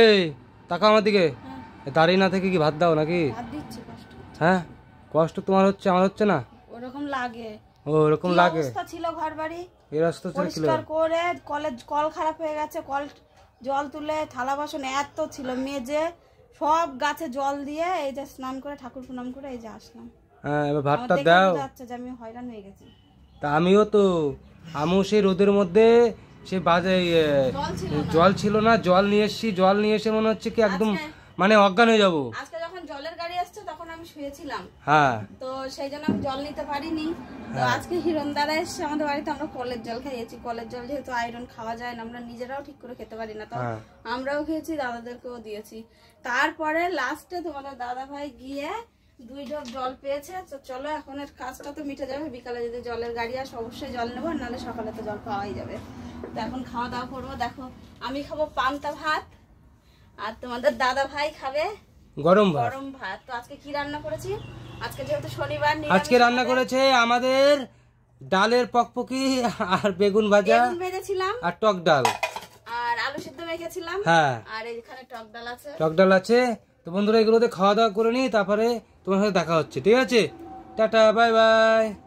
এই তাকা আমার দিকে হ্যাঁ। দাঁড়িয়ে না থেকে কি ভাত দাও নাকি হ্যাঁ কষ্ট তোমার হচ্ছে আমার হচ্ছে না ওরকম লাগে ওরকম লাগে ছিল ঘর বাড়ি এই রাস্তা ছিল করে কলেজ কল খারাপ হয়ে গেছে কল জল তুলে থালা বাসন এত ছিল মেজে সব গাছে জল দিয়ে এই যে স্নান করে ঠাকুর প্রণাম করে এই যে আসলাম হ্যাঁ এবার ভাতটা দাও আচ্ছা আমি হয়রান হয়ে গেছি তা আমিও তো আমিও সেই রোদের মধ্যে সে বাজে জল ছিল না জল নিয়ে এসছি জল নিয়ে এসে মনে হচ্ছে কি একদম মানে অজ্ঞান হয়ে যাবো যখন জলের গাড়ি আসছে তখন আমি শুয়েছিলাম হ্যাঁ। তো সেই জন্য জল নিতে পারিনি হ্যাঁ। আজকে হিরণ আমাদের বাড়িতে আমরা কলের জল খেয়েছি কলের জল যেহেতু আয়রন খাওয়া যায় না আমরা নিজেরাও ঠিক করে খেতে পারি না তো হ্যাঁ। আমরাও খেয়েছি দাদাদেরকেও দিয়েছি তারপরে লাস্টে তোমাদের দাদা ভাই গিয়ে দুই ঢোক জল পেয়েছে তো চলো এখন কাজটা তো মিটে যাবে বিকালে যদি জলের গাড়ি আসে অবশ্যই জল নেবো নাহলে সকালে তো জল পাওয়াই যাবে তো এখন খাওয়া দাওয়া করবো দেখো আমি খাবো পান্তা ভাত আর তোমাদের দাদা ভাই খাবে গরম ভাত গরম ভাত তো আজকে কি রান্না করেছি আজকে যেহেতু শনিবার আজকে রান্না করেছে আমাদের ডালের পকপকি আর বেগুন ভাজা ভেজেছিলাম আর টক ডাল আর আলু সিদ্ধ মেখেছিলাম হ্যাঁ আর এখানে টক ডাল আছে টক ডাল আছে তো বন্ধুরা এগুলোতে খাওয়া দাওয়া করে নিই তারপরে তোমার সাথে দেখা হচ্ছে ঠিক আছে টাটা বাই বাই